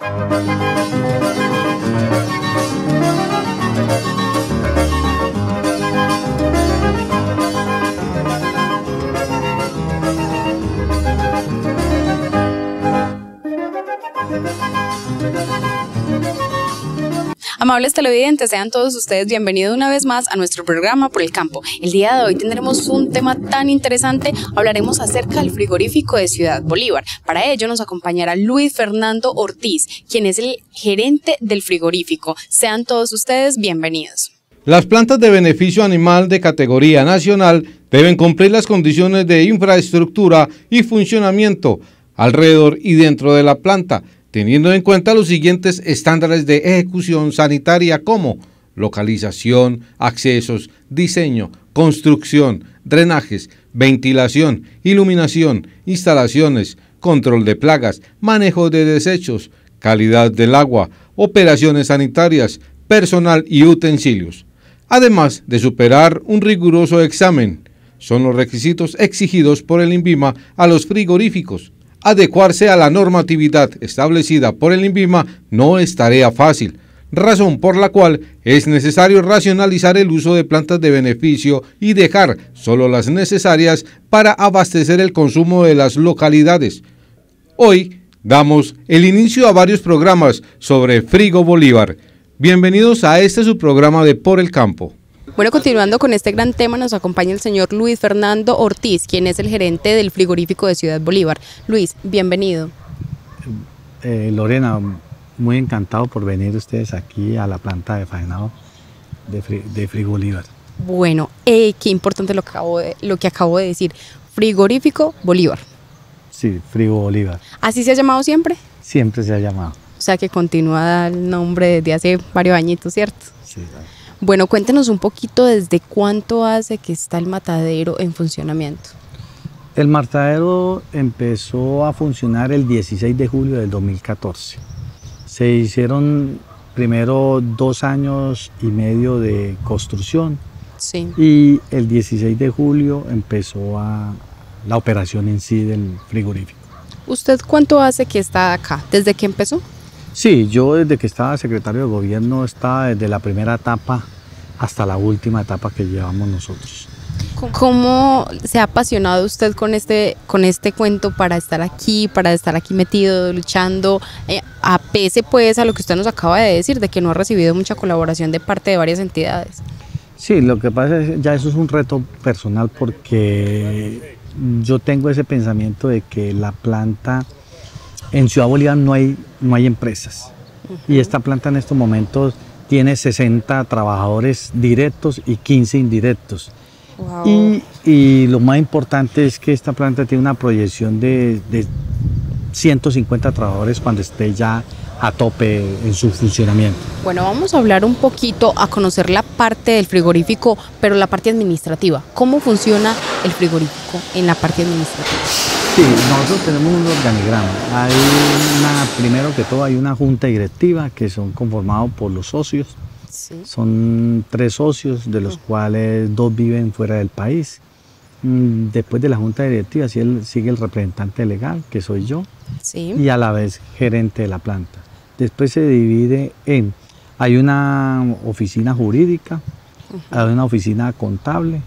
Thank you. Amables televidentes, sean todos ustedes bienvenidos una vez más a nuestro programa por el campo. El día de hoy tendremos un tema tan interesante, hablaremos acerca del frigorífico de Ciudad Bolívar. Para ello nos acompañará Luis Fernando Ortiz, quien es el gerente del frigorífico. Sean todos ustedes bienvenidos. Las plantas de beneficio animal de categoría nacional deben cumplir las condiciones de infraestructura y funcionamiento alrededor y dentro de la planta teniendo en cuenta los siguientes estándares de ejecución sanitaria como localización, accesos, diseño, construcción, drenajes, ventilación, iluminación, instalaciones, control de plagas, manejo de desechos, calidad del agua, operaciones sanitarias, personal y utensilios. Además de superar un riguroso examen, son los requisitos exigidos por el INVIMA a los frigoríficos, adecuarse a la normatividad establecida por el INVIMA no es tarea fácil, razón por la cual es necesario racionalizar el uso de plantas de beneficio y dejar solo las necesarias para abastecer el consumo de las localidades. Hoy damos el inicio a varios programas sobre Frigo Bolívar. Bienvenidos a este su programa de Por el Campo. Bueno, continuando con este gran tema, nos acompaña el señor Luis Fernando Ortiz, quien es el gerente del frigorífico de Ciudad Bolívar. Luis, bienvenido. Eh, eh, Lorena, muy encantado por venir ustedes aquí a la planta de faenado de, Frigo Bolívar. Bueno, eh, qué importante lo que, acabo de, lo que acabo de decir. Frigorífico Bolívar. Sí, Frigo Bolívar. ¿Así se ha llamado siempre? Siempre se ha llamado. O sea que continúa el nombre desde hace varios añitos, ¿cierto? Sí, bueno, cuéntenos un poquito desde cuánto hace que está el matadero en funcionamiento. El matadero empezó a funcionar el 16 de julio del 2014. Se hicieron primero dos años y medio de construcción. Sí. Y el 16 de julio empezó la operación en sí del frigorífico. ¿Usted cuánto hace que está acá? ¿Desde qué empezó? Sí, yo desde que estaba secretario de gobierno estaba desde la primera etapa hasta la última etapa que llevamos nosotros. ¿Cómo se ha apasionado usted con este, con este cuento para estar aquí, para estar aquí metido, luchando, eh, a pese pues a lo que usted nos acaba de decir, de que no ha recibido mucha colaboración de parte de varias entidades? Sí, lo que pasa es ya eso es un reto personal porque yo tengo ese pensamiento de que la planta, en Ciudad Bolívar no hay, no hay empresas. Y esta planta en estos momentos tiene 60 trabajadores directos y 15 indirectos. Y, lo más importante es que esta planta tiene una proyección de 150 trabajadores cuando esté ya a tope en su funcionamiento. Bueno, vamos a hablar un poquito, a conocer la parte del frigorífico, pero la parte administrativa. ¿Cómo funciona el frigorífico en la parte administrativa? Sí, nosotros tenemos un organigrama. Hay una, primero que todo, hay una junta directiva que son conformados por los socios. Son tres socios, de los cuales dos viven fuera del país. Mm, después de la junta directiva sigue el representante legal, que soy yo, y a la vez gerente de la planta. Después se divide en, hay una oficina jurídica, hay una oficina contable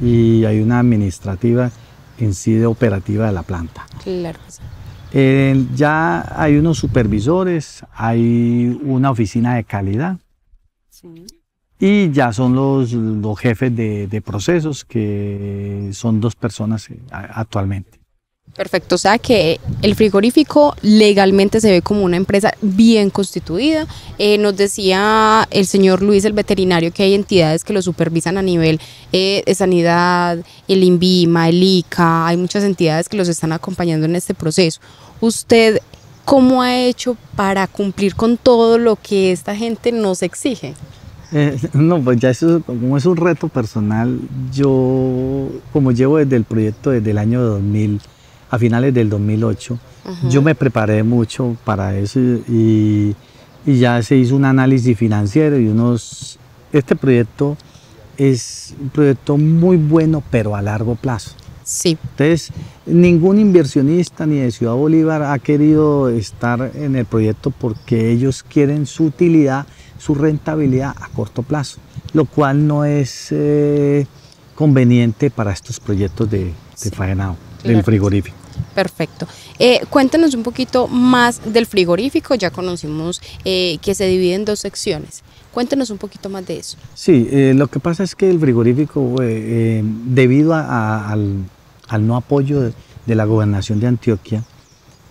y hay una administrativa en sí de operativa de la planta. Claro. Eh, ya hay unos supervisores, hay una oficina de calidad y ya son los, jefes de, procesos que son dos personas eh, actualmente. Perfecto, o sea que el frigorífico legalmente se ve como una empresa bien constituida. Eh, nos decía el señor Luis, el veterinario, que hay entidades que lo supervisan a nivel eh, de sanidad, el INVIMA, el ICA, hay muchas entidades que los están acompañando en este proceso. ¿Usted cómo ha hecho para cumplir con todo lo que esta gente nos exige? Eh, no, pues ya eso como es un reto personal, yo como llevo desde el proyecto desde el año 2000, a finales del 2008. Yo me preparé mucho para eso y, ya se hizo un análisis financiero y unos... Este proyecto es un proyecto muy bueno, pero a largo plazo. Sí. Entonces, ningún inversionista ni de Ciudad Bolívar ha querido estar en el proyecto porque ellos quieren su utilidad, su rentabilidad a corto plazo, lo cual no es eh, conveniente para estos proyectos de, de faenado, del frigorífico. Perfecto. Eh, cuéntanos un poquito más del frigorífico. Ya conocimos eh, que se divide en dos secciones. Cuéntenos un poquito más de eso. Sí, eh, lo que pasa es que el frigorífico, eh, debido al, no apoyo de, la gobernación de Antioquia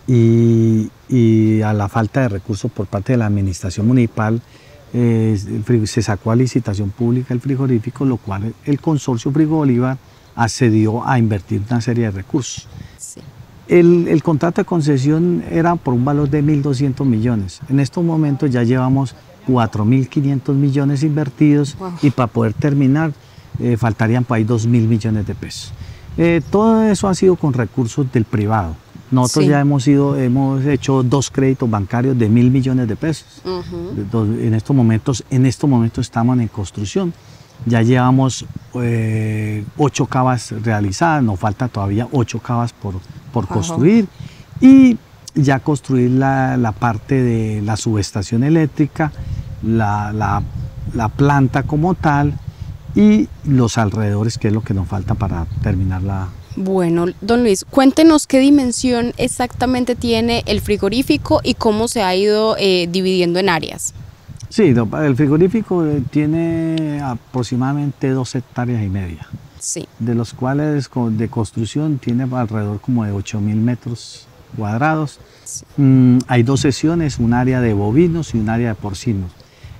y, y, a la falta de recursos por parte de la administración municipal, se sacó a licitación pública el frigorífico, lo cual el consorcio Frigo Bolívar accedió a invertir una serie de recursos. El, contrato de concesión era por un valor de 1.200 millones. En estos momentos ya llevamos 4.500 millones invertidos y para poder terminar eh, faltarían por ahí 2.000 millones de pesos. Eh, todo eso ha sido con recursos del privado. Nosotros ya hemos, hemos hecho dos créditos bancarios de 1.000 millones de pesos. en, estos momentos, en estos momentos estamos en construcción ya llevamos eh, ocho cavas realizadas, nos falta todavía ocho cavas por, construir y ya construir la, parte de la subestación eléctrica, la, planta como tal y los alrededores, que es lo que nos falta para terminar la... Bueno, don Luis, cuéntenos qué dimensión exactamente tiene el frigorífico y cómo se ha ido eh, dividiendo en áreas. Sí, el frigorífico eh, tiene aproximadamente dos hectáreas y media. Sí. De los cuales de construcción tiene alrededor como de 8 mil metros cuadrados. Mm, hay dos sesiones, un área de bovinos y un área de porcinos.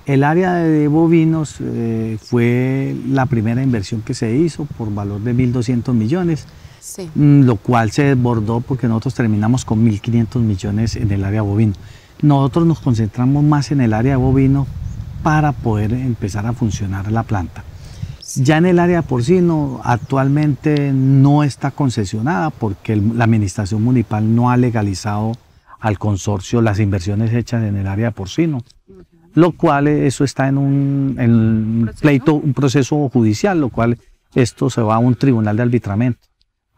El área de bovinos eh, fue la primera inversión que se hizo por valor de 1.200 millones, sí. Mm, lo cual se desbordó porque nosotros terminamos con 1.500 millones en el área bovino. Nosotros nos concentramos más en el área bovino para poder empezar a funcionar la planta. Ya en el área porcino actualmente no está concesionada porque la administración municipal no ha legalizado al consorcio las inversiones hechas en el área porcino, lo cual eh, eso está en un, pleito, un proceso judicial, lo cual esto se va a un tribunal de arbitramiento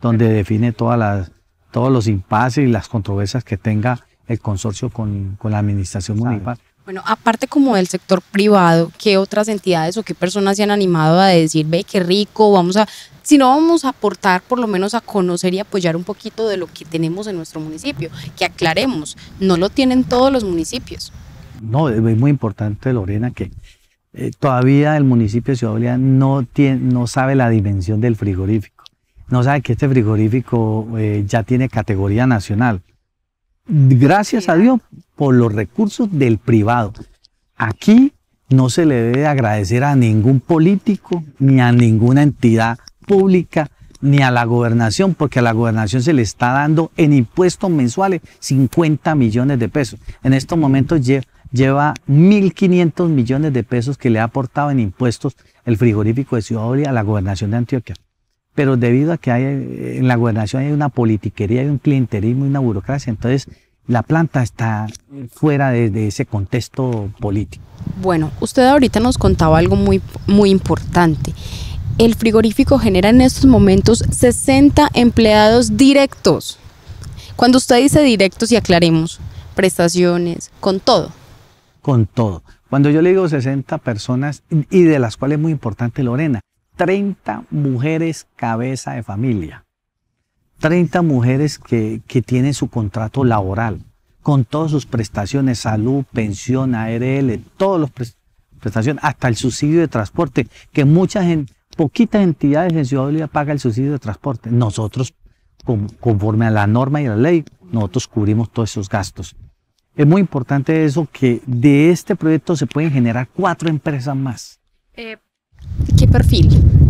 donde define todas las, todos los impases y las controversias que tenga el consorcio con, la administración municipal. Bueno, aparte como del sector privado, ¿qué otras entidades o qué personas se han animado a decir, ve, qué rico, vamos a, si no vamos a aportar por lo menos a conocer y apoyar un poquito de lo que tenemos en nuestro municipio? Que aclaremos, no lo tienen todos los municipios. No, es muy importante, Lorena, que eh, todavía el municipio de Ciudad no, tiene, no sabe la dimensión del frigorífico. No sabe que este frigorífico eh, ya tiene categoría nacional gracias a Dios ah. por los recursos del privado. Aquí no se le debe agradecer a ningún político, ni a ninguna entidad pública, ni a la gobernación, porque a la gobernación se le está dando en impuestos mensuales 50 millones de pesos. En estos momentos lleva 1.500 millones de pesos que le ha aportado en impuestos el frigorífico de Ciudad a la gobernación de Antioquia pero debido a que hay, eh, en la gobernación hay una politiquería, hay un clientelismo y una burocracia, entonces la planta está fuera de, ese contexto político. Bueno, usted ahorita nos contaba algo muy, muy importante. El frigorífico genera en estos momentos 60 empleados directos. Cuando usted dice directos, y aclaremos, prestaciones, con todo. Con todo. Cuando yo le digo 60 personas, y de las cuales es muy importante Lorena, 30 mujeres cabeza de familia, 30 mujeres que, tienen su contrato laboral, con todas sus prestaciones, salud, pensión, ARL, todos los prestaciones, hasta el subsidio de transporte, que muchas en, poquitas entidades en Ciudad Bolívar pagan el subsidio de transporte. Nosotros, conforme a la norma y la ley, nosotros cubrimos todos esos gastos. Es muy importante eso que de este proyecto se pueden generar cuatro empresas más. Eh, ¿Qué perfil?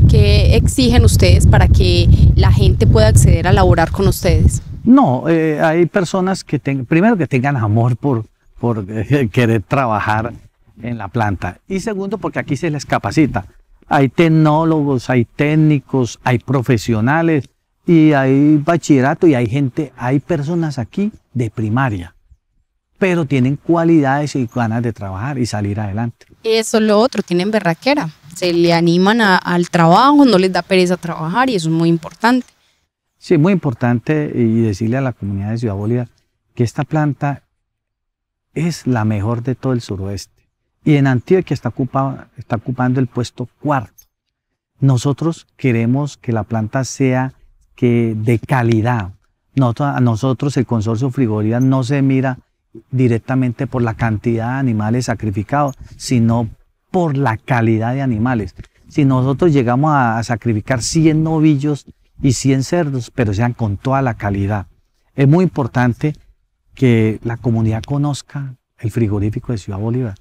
¿Qué exigen ustedes para que la gente pueda acceder a laborar con ustedes? No, eh, hay personas que, tengan, primero que tengan amor por, por eh, querer trabajar en la planta y segundo porque aquí se les capacita. Hay tecnólogos, hay técnicos, hay profesionales y hay bachillerato y hay gente, hay personas aquí de primaria, pero tienen cualidades y ganas de trabajar y salir adelante. Eso es lo otro, tienen berraquera se le animan al trabajo, no les da pereza trabajar y eso es muy importante. Sí, muy importante y decirle a la comunidad de Ciudad Bolívar que esta planta es la mejor de todo el suroeste y en Antioquia está, está ocupando el puesto cuarto. Nosotros queremos que la planta sea que de calidad. Nosotros, a nosotros el consorcio frigoría no se mira directamente por la cantidad de animales sacrificados, sino por por la calidad de animales. Si nosotros llegamos a, sacrificar 100 novillos y 100 cerdos, pero sean con toda la calidad. Es muy importante que la comunidad conozca el frigorífico de Ciudad Bolívar.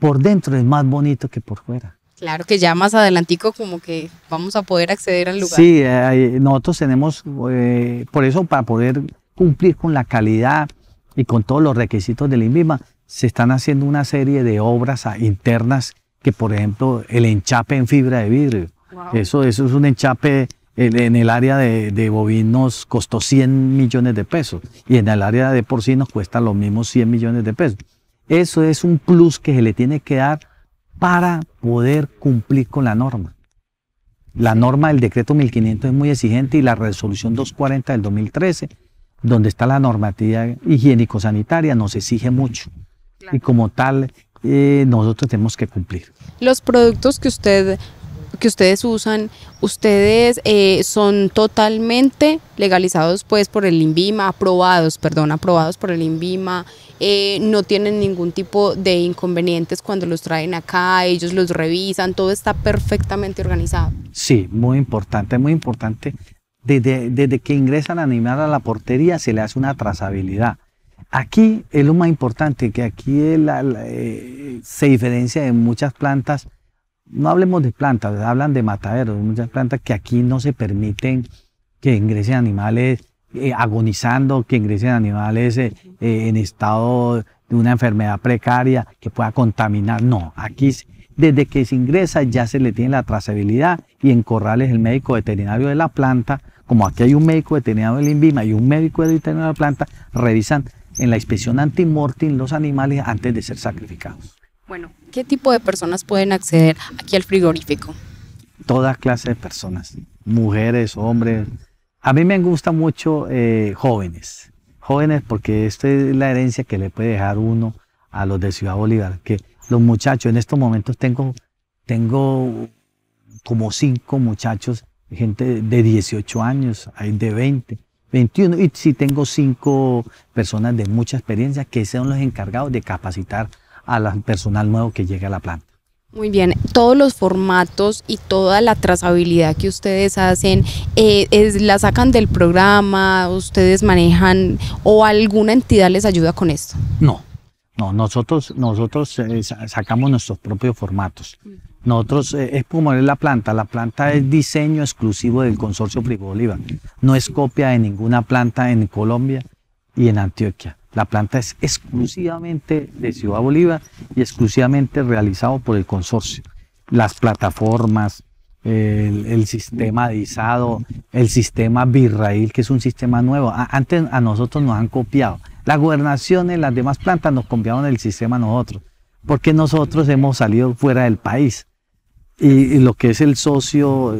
Por dentro es más bonito que por fuera. Claro que ya más adelantico como que vamos a poder acceder al lugar. Sí, eh, eh, nosotros tenemos, eh, por eso para poder cumplir con la calidad y con todos los requisitos del INVIMA, se están haciendo una serie de obras internas que, por ejemplo, el enchape en fibra de vidrio. Eso, eso es un enchape en el área de, bovinos costó 100 millones de pesos y en el área de porcinos cuesta los mismos 100 millones de pesos. Eso es un plus que se le tiene que dar para poder cumplir con la norma. La norma del decreto 1500 es muy exigente y la resolución 240 del 2013, donde está la normativa higiénico-sanitaria, nos exige mucho. Y como tal, eh, nosotros tenemos que cumplir. Los productos que que ustedes usan, ustedes eh, son totalmente legalizados pues por el INVIMA, aprobados, perdón, aprobados por el INVIMA, eh, no tienen ningún tipo de inconvenientes cuando los traen acá, ellos los revisan, todo está perfectamente organizado. Sí, muy importante, muy importante. Desde, que ingresan a animal a la portería se le hace una trazabilidad Aquí es lo más importante, que aquí eh, se diferencia de muchas plantas, no hablemos de plantas, hablan de mataderos, muchas plantas que aquí no se permiten que ingresen animales eh, agonizando, que ingresen animales eh, en estado de una enfermedad precaria que pueda contaminar. No, aquí desde que se ingresa ya se le tiene la trazabilidad y en Corrales el médico veterinario de la planta, como aquí hay un médico veterinario del INVIMA y un médico veterinario de la planta, revisan en la inspección antimortem los animales antes de ser sacrificados. Bueno, ¿qué tipo de personas pueden acceder aquí al frigorífico? Toda clase de personas, mujeres, hombres. A mí me gusta mucho eh, jóvenes, jóvenes porque esta es la herencia que le puede dejar uno a los de Ciudad Bolívar, que los muchachos, en estos momentos tengo, tengo como cinco muchachos, gente de 18 años, hay de 20, 21. Y si tengo cinco personas de mucha experiencia que son los encargados de capacitar al personal nuevo que llega a la planta. Muy bien, todos los formatos y toda la trazabilidad que ustedes hacen, eh, ¿la sacan del programa? ¿Ustedes manejan o alguna entidad les ayuda con esto? No, no, nosotros, nosotros eh, sacamos nuestros propios formatos. Mm. Nosotros eh, es como es la planta, la planta es diseño exclusivo del consorcio Bolívar, no es copia de ninguna planta en Colombia y en Antioquia. La planta es exclusivamente de Ciudad Bolívar y exclusivamente realizado por el consorcio. Las plataformas, el, sistema de izado, el sistema birrail que es un sistema nuevo. antes a nosotros nos han copiado. Las gobernaciones, las demás plantas nos copiaron el sistema a nosotros porque nosotros hemos salido fuera del país. Y, lo que es el socio,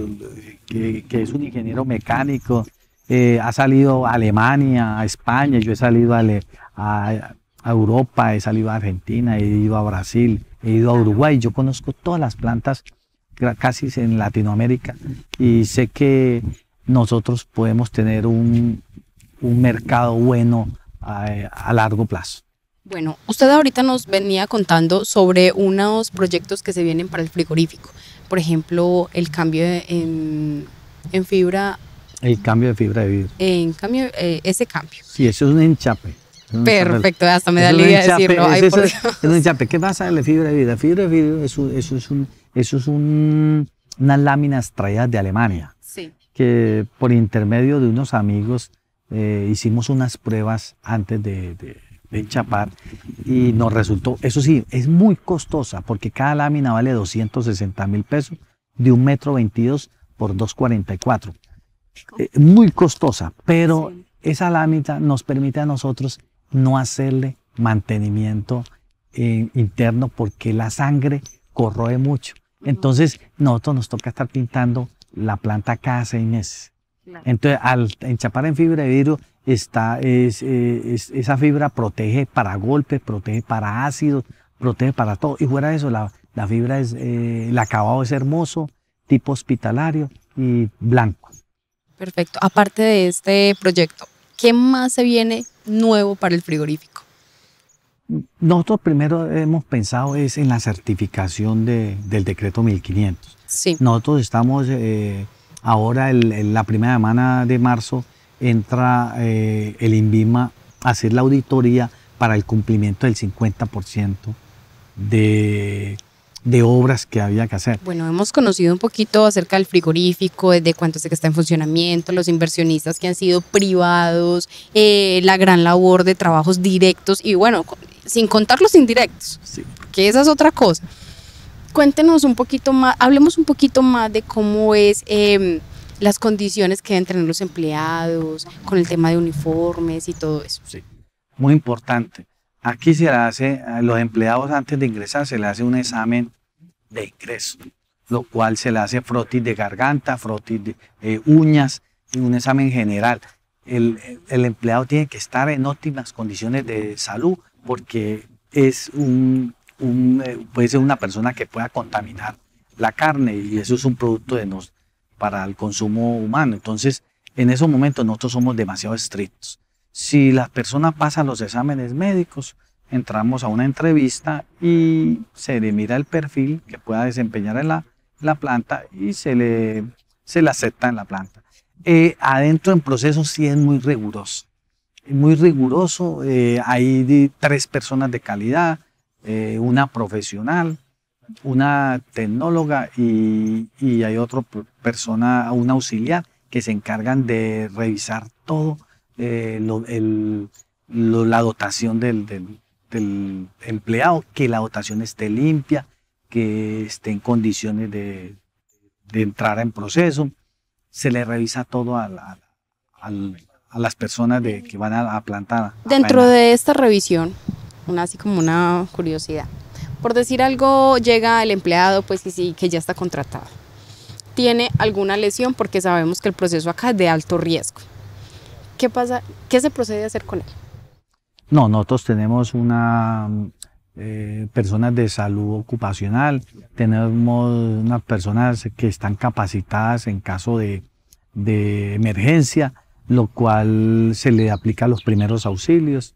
que, es un ingeniero mecánico, eh, ha salido a Alemania, a España, yo he salido a, Europa, he salido a Argentina, he ido a Brasil, he ido a Uruguay, yo conozco todas las plantas casi en Latinoamérica y sé que nosotros podemos tener un, mercado bueno a largo plazo. Bueno, usted ahorita nos venía contando sobre unos proyectos que se vienen para el frigorífico. Por ejemplo, el cambio en, fibra. El cambio de fibra de vidrio. En cambio, eh, ese cambio. Sí, eso es un enchape. Perfecto, hasta me da la decirlo. Es, es, un enchape. ¿Qué pasa en la fibra de vidrio? La fibra de vidrio, es, un, eso es unas láminas traídas de Alemania. Sí. Que por intermedio de unos amigos eh, hicimos unas pruebas antes de de Chapar y nos resultó, eso sí, es muy costosa porque cada lámina vale 260 mil pesos de un metro 22 por 244. Eh, muy costosa, pero esa lámina nos permite a nosotros no hacerle mantenimiento eh, interno porque la sangre corroe mucho. Entonces, nosotros nos toca estar pintando la planta cada seis meses. Entonces, al enchapar en fibra de vidrio, está, eh, esa fibra protege para golpes, protege para ácidos, protege para todo. Y fuera de eso, la, fibra es, eh, el acabado es hermoso, tipo hospitalario y blanco. Perfecto. Aparte de este proyecto, ¿qué más se viene nuevo para el frigorífico? Nosotros primero hemos pensado es en la certificación del decreto 1500. Sí. Nosotros estamos eh, Ahora, el, la primera semana de marzo, entra eh, el INVIMA a hacer la auditoría para el cumplimiento del 50% de, obras que había que hacer. Bueno, hemos conocido un poquito acerca del frigorífico, eh, de cuánto se que está en funcionamiento, los inversionistas que han sido privados, eh, la gran labor de trabajos directos y bueno, sin contar los indirectos, que esa es otra cosa cuéntenos un poquito más, hablemos un poquito más de cómo es em, las condiciones que deben tener los empleados, con el tema de uniformes y todo eso. Sí, muy importante. Aquí se le hace, a los empleados antes de ingresar, se le hace un examen de ingreso, lo cual se le hace frotis de garganta, frotis de eh, uñas y un examen general. El, el empleado tiene que estar en óptimas condiciones de salud porque es un eh, puede ser una persona que pueda contaminar la carne y eso es un producto de para el consumo humano. Entonces, en esos momentos nosotros somos demasiado estrictos. Si la persona pasa los exámenes médicos, entramos a una entrevista y se le mira el perfil que pueda desempeñar en la, planta y se le, se le acepta en la planta. Eh, adentro en proceso sí es muy riguroso. Muy riguroso, eh, hay tres personas de calidad, eh, una profesional, una tecnóloga y, hay otra persona, un auxiliar, que se encargan de revisar todo eh, la dotación del, empleado, que la dotación esté limpia, que esté en condiciones de, entrar en proceso. Se le revisa todo a, las personas de, que van a, a plantar. Dentro de esta revisión, una así como una curiosidad. Por decir algo, llega el empleado, pues sí, sí, que ya está contratado. Tiene alguna lesión porque sabemos que el proceso acá es de alto riesgo. ¿Qué pasa? ¿Qué se procede a hacer con él? No, nosotros tenemos una persona eh, personas de salud ocupacional, tenemos unas personas que están capacitadas en caso de, de emergencia, lo cual se le aplica los primeros auxilios.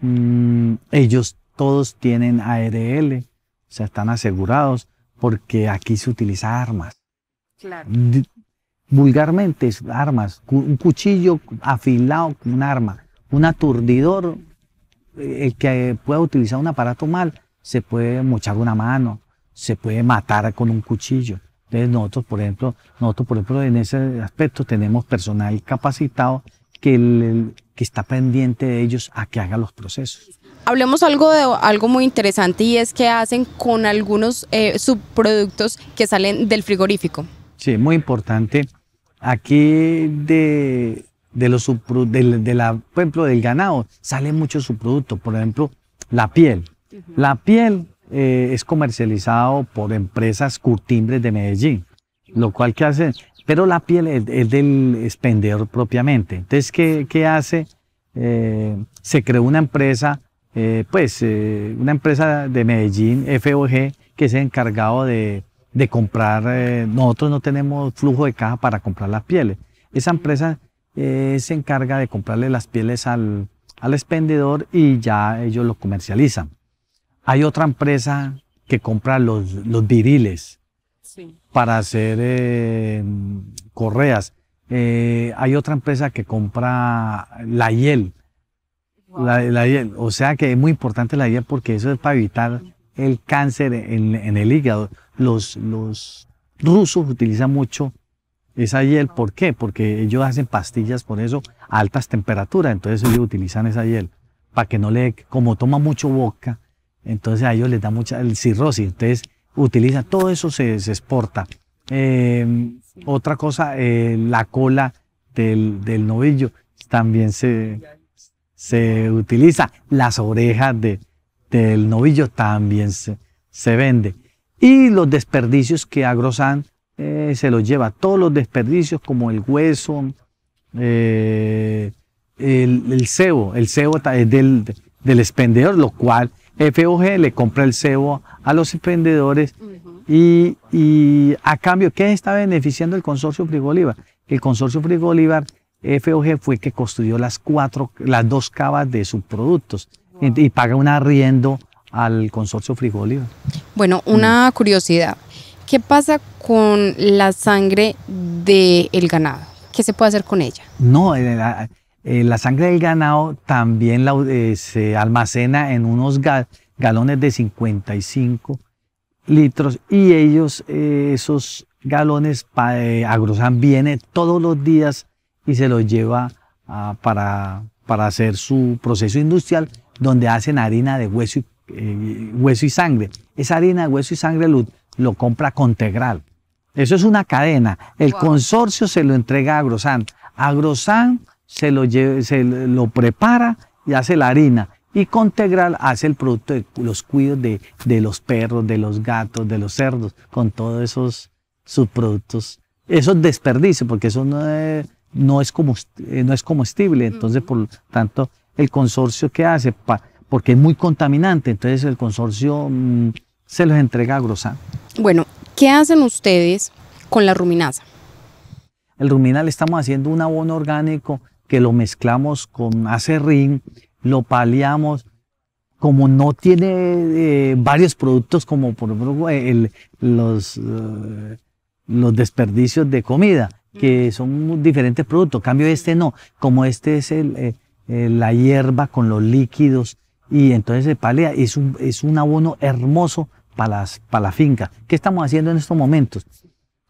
Mm, ellos todos tienen ARL, o sea, están asegurados, porque aquí se utilizan armas. Claro. Mm, vulgarmente, armas. Un cuchillo afilado, un arma. Un aturdidor, eh, el que pueda utilizar un aparato mal, se puede mochar una mano, se puede matar con un cuchillo. Entonces nosotros, por ejemplo, nosotros, por ejemplo, en ese aspecto tenemos personal capacitado que el, que está pendiente de ellos a que hagan los procesos. Hablemos algo de algo muy interesante y es que hacen con algunos eh, subproductos que salen del frigorífico. Sí, muy importante. Aquí de, de los de, de la, por ejemplo, del ganado salen muchos subproductos. Por ejemplo, la piel. La piel eh, es comercializado por empresas curtimbres de Medellín. Lo cual que hacen pero la piel es, del expendedor propiamente. Entonces, ¿qué, hace? Eh, se creó una empresa, eh, pues eh, una empresa de Medellín, FOG, que se ha encargado de, comprar, nosotros no tenemos flujo de caja para comprar las pieles. Esa empresa se encarga de comprarle las pieles al, al expendedor y ya ellos lo comercializan. Hay otra empresa que compra los, los viriles, para hacer eh, correas. Eh, hay otra empresa que compra la hiel. La, O sea que es muy importante la hiel porque eso es para evitar el cáncer en, el hígado. Los, los rusos utilizan mucho esa hiel. ¿Por qué? Porque ellos hacen pastillas por eso a altas temperaturas. Entonces ellos utilizan esa hiel para que no le, como toma mucho boca, entonces a ellos les da mucha el cirrosis. Entonces Utiliza, todo eso se, exporta. Em, otra cosa, eh, la cola del, novillo también se, se utiliza, las orejas del novillo también se, se vende. Y los desperdicios que Agrosan eh, se los lleva, todos los desperdicios como el hueso, eh, el, el, cebo, el cebo es del, del expendedor, lo cual FOG le compra el cebo a los emprendedores y, a cambio, ¿qué está beneficiando el consorcio Frigolívar? El consorcio Frigolívar FOG fue que construyó las cuatro, las dos cavas de sus productos y, paga un arriendo al consorcio Frigolívar. Bueno, una mm. curiosidad. ¿Qué pasa con la sangre del el ganado? ¿Qué se puede hacer con ella? No, eh, la, eh, la sangre del ganado también eh, se almacena en unos galones de 55 litros y ellos, eh, esos galones, Agrosan viene todos los días y se los lleva ah, para, para, hacer su proceso industrial donde hacen harina de hueso y, hueso y sangre. Esa harina de hueso y sangre lo, lo compra Contegral. Eso es una cadena. El consorcio se lo entrega a Agrosan. Agrosan se lo, se lo prepara y hace la harina. Y con tegral hace el producto de los cuidos de, los perros, de los gatos, de los cerdos, con todos esos subproductos, esos desperdicios, porque eso no es, no es, eh, no es comestible. Entonces, por lo tanto, el consorcio que hace, porque es muy contaminante, entonces el consorcio mm, se los entrega a Grosan. Bueno, ¿qué hacen ustedes con la ruminaza? El ruminal estamos haciendo un abono orgánico que lo mezclamos con acerrín, lo paliamos. Como no tiene eh, varios productos, como por ejemplo los, eh, los desperdicios de comida, que mm. son diferentes productos. Cambio mm. este no, como este es eh, la hierba con los líquidos y entonces se palea. Es un, es un abono hermoso para, para la finca. ¿Qué estamos haciendo en estos momentos?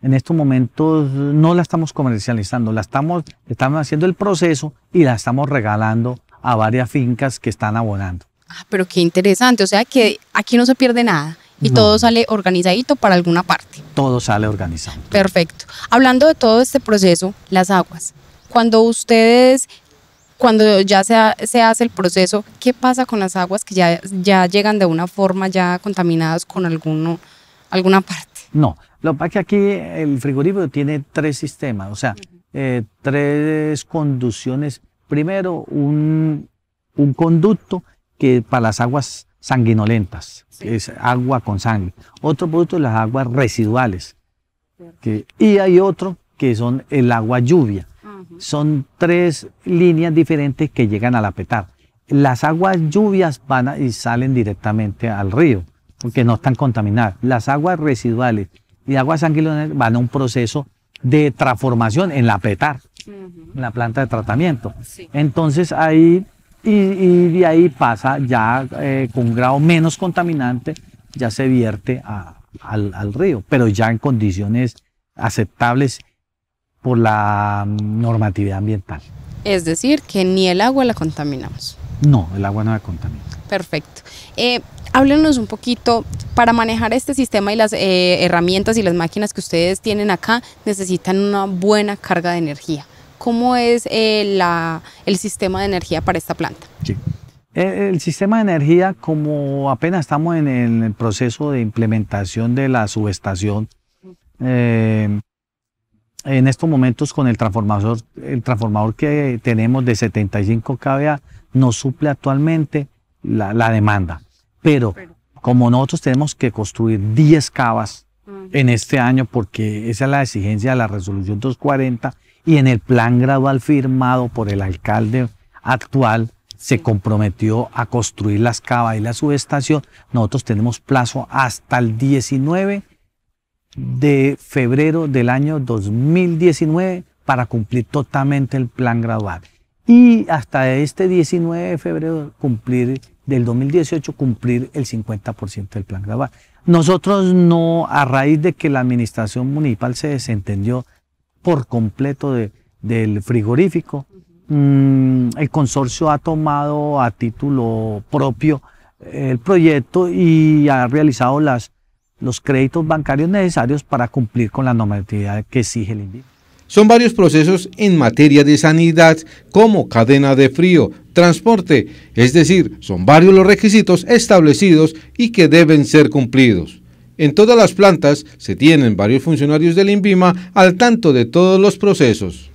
en estos momentos no la estamos comercializando, la estamos, estamos haciendo el proceso y la estamos regalando a varias fincas que están abonando. Ah, pero qué interesante, o sea que aquí no se pierde nada y todo sale organizadito para alguna parte. Todo sale organizado. Perfecto. Hablando de todo este proceso, las aguas. Cuando ustedes, cuando ya se, se hace el proceso, ¿qué pasa con las aguas que ya, ya llegan de una forma ya contaminadas con alguno, alguna parte? No, lo que pasa es que aquí el frigorífico tiene tres sistemas, o sea, eh, tres conducciones. Primero, un, conducto que para las aguas sanguinolentas, que es agua con sangre. Otro producto, las aguas residuales. y hay otro que son el agua lluvia. Son tres líneas diferentes que llegan a la petar. Las aguas lluvias van y salen directamente al río, porque no están contaminadas. Las aguas residuales y Aguas Anguilones van a un proceso de transformación en la PETAR, en la planta de tratamiento. Entonces ahí, y, de ahí pasa ya eh, con un grado menos contaminante, ya se vierte al, río, pero ya en condiciones aceptables por la normatividad ambiental. Es decir, que ni el agua la contaminamos. No, el agua no la contamina. Perfecto. Eh, háblenos un poquito, para manejar este sistema y las eh, herramientas y las máquinas que ustedes tienen acá, necesitan una buena carga de energía. ¿Cómo es eh, el sistema de energía para esta planta? Sí. Eh, el sistema de energía, como apenas estamos en el proceso de implementación de la subestación, en estos momentos con el transformador, el transformador que tenemos de 75 kVA no suple actualmente la demanda. Pero como nosotros tenemos que construir 10 cavas en este año, porque esa es la exigencia de la resolución 240, y en el plan gradual firmado por el alcalde actual, se comprometió a construir las cavas y la subestación. Nosotros tenemos plazo hasta el 19 de febrero del año 2019 para cumplir totalmente el plan gradual. Y hasta este 19 de febrero cumplir del 2018 cumplir el 50% del plan gradual. Nosotros no, a raíz de que la administración municipal se desentendió por completo del frigorífico, mm, el consorcio ha tomado a título propio el proyecto y ha realizado las, los créditos bancarios necesarios para cumplir con la normatividad que exige el invito son varios procesos en materia de sanidad como cadena de frío, transporte, es decir, son varios los requisitos establecidos y que deben ser cumplidos. En todas las plantas se tienen varios funcionarios del INVIMA al tanto de todos los procesos.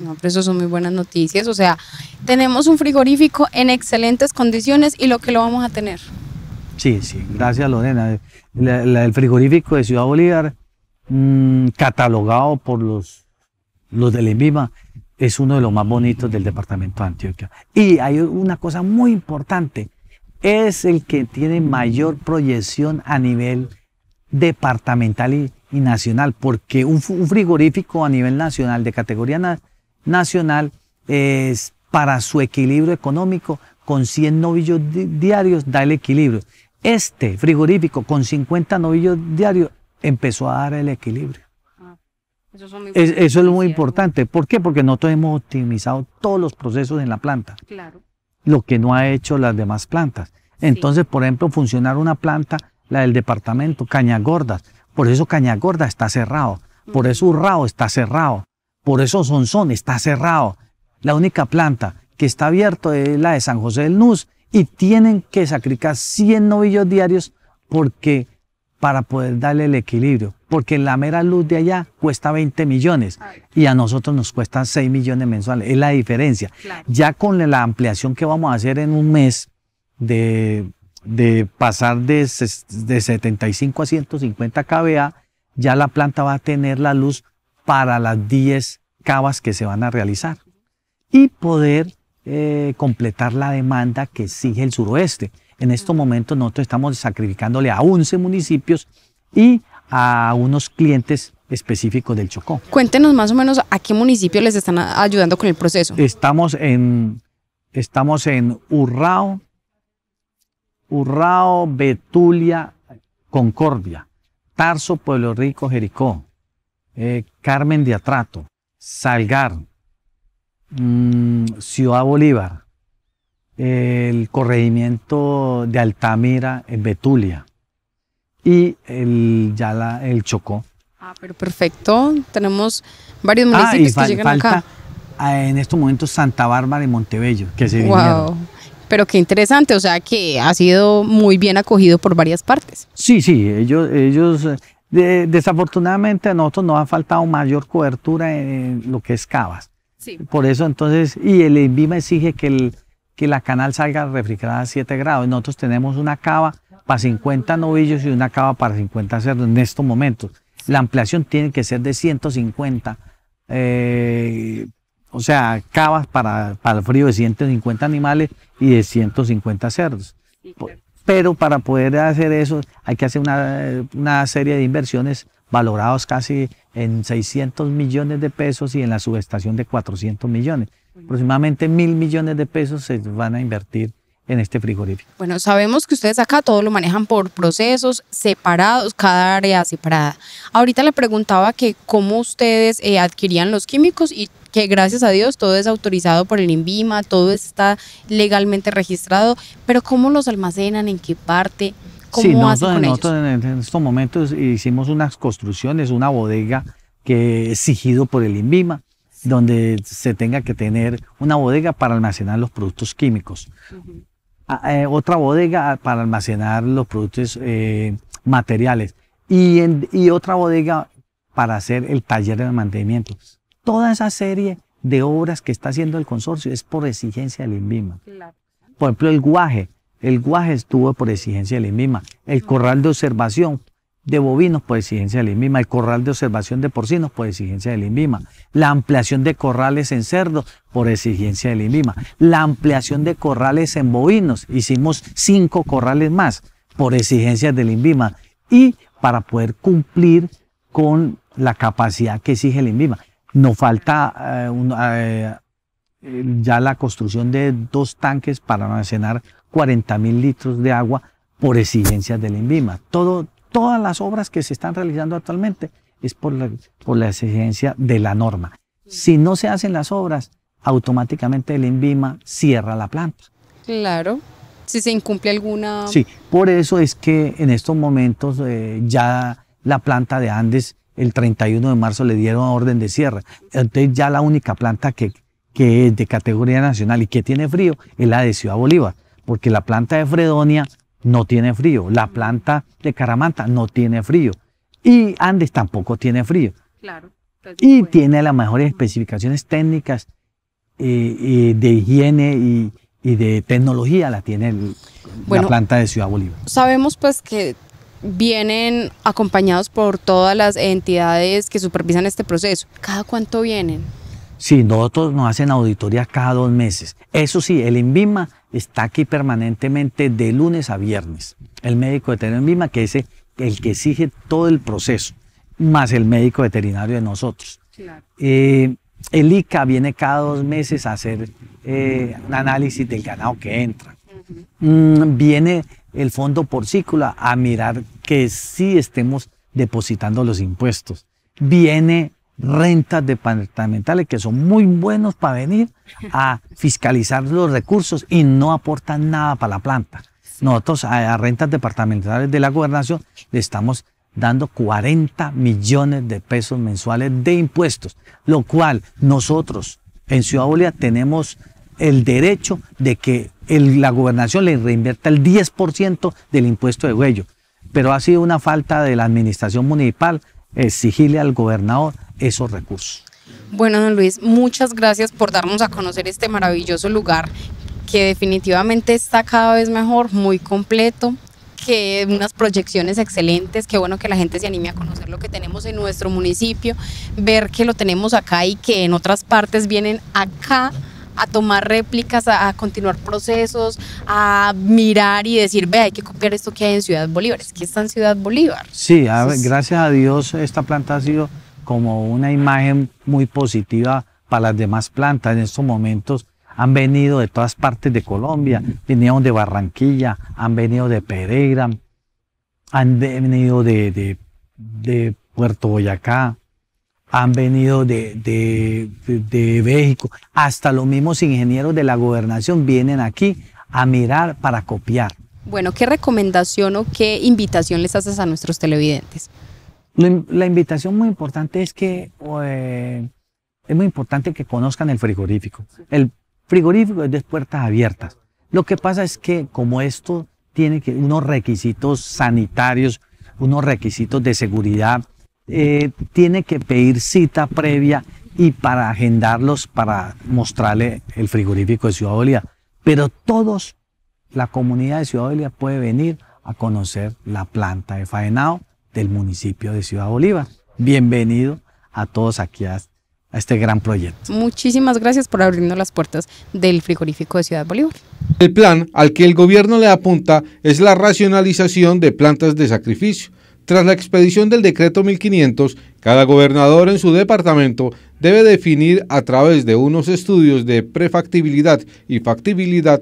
No, pero eso son muy buenas noticias. O sea, tenemos un frigorífico en excelentes condiciones y lo que lo vamos a tener. Sí, sí, gracias Lorena. el frigorífico de Ciudad Bolívar, mm, catalogado por los los del Envima es uno de los más bonitos del departamento de Antioquia. Y hay una cosa muy importante, es el que tiene mayor proyección a nivel departamental y, nacional, porque un, frigorífico a nivel nacional, de categoría nacional, es para su equilibrio económico, con 100 novillos diarios da el equilibrio. Este frigorífico con 50 novillos diarios empezó a dar el equilibrio. Eso, es, muy importante. ¿Por qué? Porque nosotros hemos optimizado todos los procesos en la planta. Claro. Lo que no ha hecho las demás plantas. Entonces, por ejemplo, funcionar una planta, la del departamento, caña Cañagordas. Por eso caña gorda está cerrado. Por eso Urrao está cerrado. Por eso Sonsón está cerrado. La única planta que está abierta es la de San José del Nuz y tienen que sacrificar 100 novillos diarios porque para poder darle el equilibrio, porque la mera luz de allá cuesta 20 millones y a nosotros nos cuesta 6 millones mensuales, es la diferencia. Ya con la ampliación que vamos a hacer en un mes de, pasar de, 75 a 150 kVA, ya la planta va a tener la luz para las 10 cavas que se van a realizar y poder eh, completar la demanda que exige el suroeste. En estos momentos nosotros estamos sacrificándole a 11 municipios y a unos clientes específicos del Chocó. Cuéntenos más o menos a qué municipios les están ayudando con el proceso. Estamos en, estamos en Urrao, Urrao, Betulia, Concordia, Tarso, Pueblo Rico, Jericó, eh, Carmen de Atrato, Salgar, mm, Ciudad Bolívar, el corregimiento de Altamira en Betulia y el, ya el Chocó. Ah, pero perfecto. Tenemos varios ah, municipios que llegan acá. En estos momentos Santa Bárbara y Montebello, que se wow. Pero qué interesante, o sea que ha sido muy bien acogido por varias partes. Sí, sí, ellos, ellos desafortunadamente a nosotros nos ha faltado mayor cobertura en lo que es Cabas, Sí. Por eso entonces, y el INVIMA exige que el, que la canal salga refrigerada a 7 grados. Nosotros tenemos una cava para 50 novillos y una cava para 50 cerdos en estos momentos. La ampliación tiene que ser de 150, eh, o sea, cavas para, para el frío de 150 animales y de 150 cerdos. Pero para poder hacer eso hay que hacer una, una serie de inversiones valoradas casi en 600 millones de pesos y en la subestación de 400 millones. Aproximadamente mil millones de pesos se van a invertir en este frigorífico. Bueno, sabemos que ustedes acá todo lo manejan por procesos separados, cada área separada. Ahorita le preguntaba que cómo ustedes eh, adquirían los químicos y que gracias a Dios todo es autorizado por el INVIMA, todo está legalmente registrado, pero cómo los almacenan, en qué parte, cómo hacen con nosotros en estos momentos hicimos unas construcciones, una bodega que exigido por el INVIMA donde se tenga que tener una bodega para almacenar los productos químicos, ah, eh, otra bodega para almacenar los productos eh, materiales y, otra bodega para hacer el taller de mantenimiento. Toda esa serie de obras que está haciendo el consorcio es por exigencia del INVIMA. Por ejemplo, el guaje. El guaje estuvo por exigencia del INVIMA. El corral de observación de bovinos por exigencia del INVIMA, el corral de observación de porcinos por exigencia del INVIMA, la ampliación de corrales en cerdos por exigencia del INVIMA, la ampliación de corrales en bovinos, hicimos cinco corrales más por exigencia del INVIMA y para poder cumplir con la capacidad que exige el INVIMA. Nos falta eh, eh, ya la construcción de dos tanques para almacenar 40.000 mil litros de agua por exigencias del INVIMA. Todo, todas las obras que se están realizando actualmente es por la, exigencia de la norma. Si no se hacen las obras, automáticamente el INVIMA cierra la planta. Claro, si se incumple alguna... Sí, por eso es que en estos momentos eh, ya la planta de Andes, el 31 de marzo le dieron orden de cierre. Entonces ya la única planta que, que es de categoría nacional y que tiene frío es la de Ciudad Bolívar, porque la planta de Fredonia no tiene frío. La planta de Caramanta no tiene frío. Y Andes tampoco tiene frío. Claro. Y tiene las mejores especificaciones técnicas eh, eh, de higiene y, de tecnología la tiene la planta de Ciudad Bolívar. Sabemos pues que vienen acompañados por todas las entidades que supervisan este proceso. ¿Cada cuánto vienen? Sí, nosotros nos hacen auditoría cada dos meses. Eso sí, el INVIMA está aquí permanentemente de lunes a viernes. El médico veterinario INVIMA, que es el que exige todo el proceso, más el médico veterinario de nosotros. Claro. Eh, el ICA viene cada dos meses a hacer un eh, análisis del ganado que entra. Mm, viene el fondo porcícola a mirar que sí estemos depositando los impuestos. Viene rentas departamentales que son muy buenos para venir a fiscalizar los recursos y no aportan nada para la planta. Nosotros a, rentas departamentales de la gobernación le estamos dando 40 millones de pesos mensuales de impuestos, lo cual nosotros en Ciudad Bolívar tenemos el derecho de que la gobernación le reinvierta el 10% del impuesto de huello. Pero ha sido una falta de la administración municipal exigirle al gobernador esos recursos. Bueno, don Luis, muchas gracias por darnos a conocer este maravilloso lugar que definitivamente está cada vez mejor, muy completo, que unas proyecciones excelentes, qué bueno que la gente se anime a conocer lo que tenemos en nuestro municipio, ver que lo tenemos acá y que en otras partes vienen acá a tomar réplicas, a, continuar procesos, a mirar y decir, ve, hay que copiar esto que hay en Ciudad Bolívar, es que está en Ciudad Bolívar. Sí, gracias a Dios esta planta ha sido como una imagen muy positiva para las demás plantas. En estos momentos han venido de todas partes de Colombia, vinieron de Barranquilla, han venido de Pereira, han venido de, de, Puerto Boyacá, han venido de, de, de, México, hasta los mismos ingenieros de la gobernación vienen aquí a mirar para copiar. Bueno, ¿qué recomendación o qué invitación les haces a nuestros televidentes? La invitación muy importante es que eh, es muy importante que conozcan el frigorífico. El frigorífico es de puertas abiertas. Lo que pasa es que como esto tiene unos requisitos sanitarios, unos requisitos de seguridad, eh, tiene que pedir cita previa y para agendarlos, para mostrarle el frigorífico de Ciudad Bolívar. Pero todos, la comunidad de Ciudad Bolívar puede venir a conocer la planta de faenao del municipio de Ciudad Bolívar. Bienvenido a todos aquí a, este gran proyecto. Muchísimas gracias por abrirnos las puertas del frigorífico de Ciudad Bolívar. El plan al que el gobierno le apunta es la racionalización de plantas de sacrificio. Tras la expedición del decreto 1500, cada gobernador en su departamento debe definir a través de unos estudios de prefactibilidad y factibilidad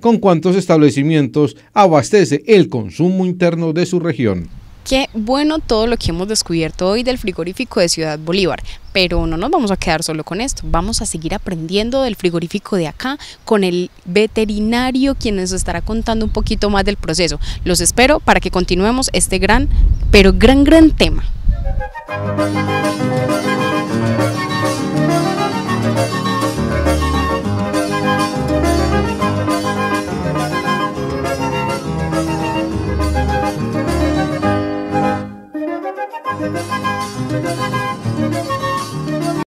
con cuántos establecimientos abastece el consumo interno de su región. Qué bueno todo lo que hemos descubierto hoy del frigorífico de Ciudad Bolívar, pero no nos vamos a quedar solo con esto, vamos a seguir aprendiendo del frigorífico de acá con el veterinario quien nos estará contando un poquito más del proceso. Los espero para que continuemos este gran, pero gran, gran tema.